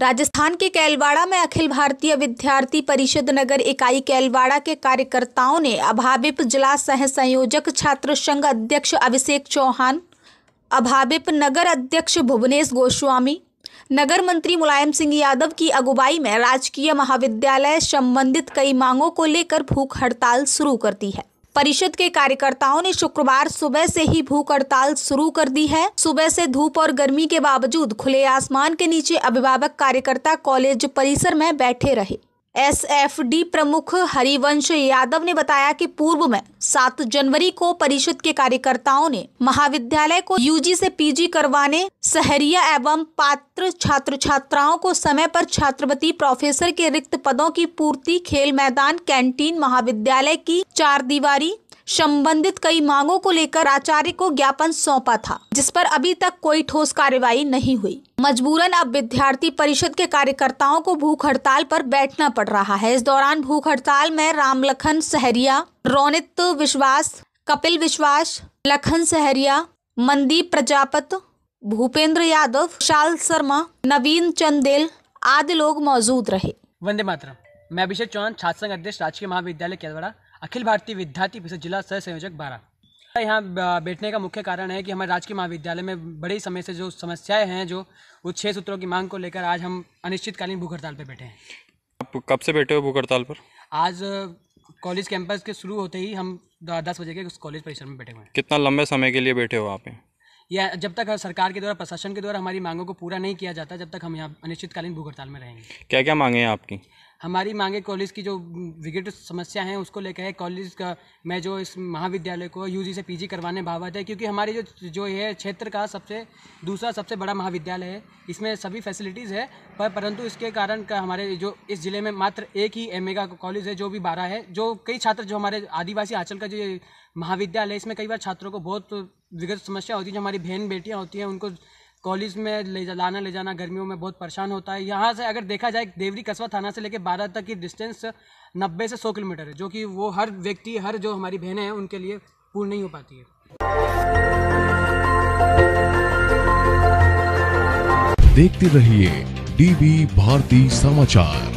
राजस्थान के कैलवाड़ा में अखिल भारतीय विद्यार्थी परिषद नगर इकाई कैलवाड़ा के कार्यकर्ताओं ने अभाविप जिला सह संयोजक छात्र संघ अध्यक्ष अभिषेक चौहान अभाविप नगर अध्यक्ष भुवनेश गोस्वामी नगर मंत्री मुलायम सिंह यादव की अगुवाई में राजकीय महाविद्यालय संबंधित कई मांगों को लेकर भूख हड़ताल शुरू कर दी है परिषद के कार्यकर्ताओं ने शुक्रवार सुबह से ही भूख हड़ताल शुरू कर दी है सुबह से धूप और गर्मी के बावजूद खुले आसमान के नीचे अभिभावक कार्यकर्ता कॉलेज परिसर में बैठे रहे एसएफडी प्रमुख हरिवंश यादव ने बताया कि पूर्व में सात जनवरी को परिषद के कार्यकर्ताओं ने महाविद्यालय को यूजी से पीजी करवाने सहरिया एवं पात्र छात्र छात्राओं को समय पर छात्रवृत्ति प्रोफेसर के रिक्त पदों की पूर्ति खेल मैदान कैंटीन महाविद्यालय की चार दीवारी संबंधित कई मांगों को लेकर आचार्य को ज्ञापन सौंपा था जिस पर अभी तक कोई ठोस कार्यवाही नहीं हुई मजबूरन अब विद्यार्थी परिषद के कार्यकर्ताओं को भूख हड़ताल पर बैठना पड़ रहा है इस दौरान भूख हड़ताल में रामलखन सहरिया रौनित विश्वास कपिल विश्वास लखन सहरिया मनदीप प्रजापत भूपेंद्र यादव शाल शर्मा नवीन चंदेल आदि लोग मौजूद रहे वंदे मातरम मैं अभिषेक चौहान छात्र संघ अध्यक्ष राजकीय महाविद्यालय केलवाड़ा अखिल भारतीय विद्यार्थी परिषद जिला सह संयोजक बारह यहाँ बैठने का मुख्य कारण है कि हमारे राजकीय महाविद्यालय में बड़े समय से जो समस्याएं हैं जो वो छः सूत्रों की मांग को लेकर आज हम अनिश्चितकालीन भूख हड़ताल पर बैठे हैं आप कब से बैठे हो भूख हड़ताल पर आज कॉलेज कैंपस के शुरू होते ही हम दस बजे के उस कॉलेज परिसर में बैठे हुए हैं कितना लंबे समय के लिए बैठे हो आप या जब तक सरकार के द्वारा प्रशासन के द्वारा हमारी मांगों को पूरा नहीं किया जाता जब तक हम यहाँ अनिश्चितकालीन भूख हड़ताल में रहेंगे क्या क्या मांगे हैं आपकी हमारी मांगे कॉलेज की जो विघट समस्या है उसको लेकर है कॉलेज का मैं जो इस महाविद्यालय को यूजी से पीजी करवाने भावत है क्योंकि हमारी जो जो है क्षेत्र का सबसे दूसरा सबसे बड़ा महाविद्यालय है इसमें सभी फैसिलिटीज़ है पर परंतु इसके कारण का हमारे जो इस ज़िले में मात्र एक ही एम का कॉलेज है जो भी बारह है जो कई छात्र जो हमारे आदिवासी आंचल का जो महाविद्यालय इसमें कई बार छात्रों को बहुत विगत समस्या होती है जो हमारी बहन बेटियाँ होती हैं उनको कॉलेज में ले लाना ले जाना गर्मियों में बहुत परेशान होता है यहाँ से अगर देखा जाए देवरी कस्बा थाना से लेकर बारह तक की डिस्टेंस नब्बे से सौ किलोमीटर है जो कि वो हर व्यक्ति हर जो हमारी बहनें हैं उनके लिए पूर्ण नहीं हो पाती है देखते रहिए डीबी भारती समाचार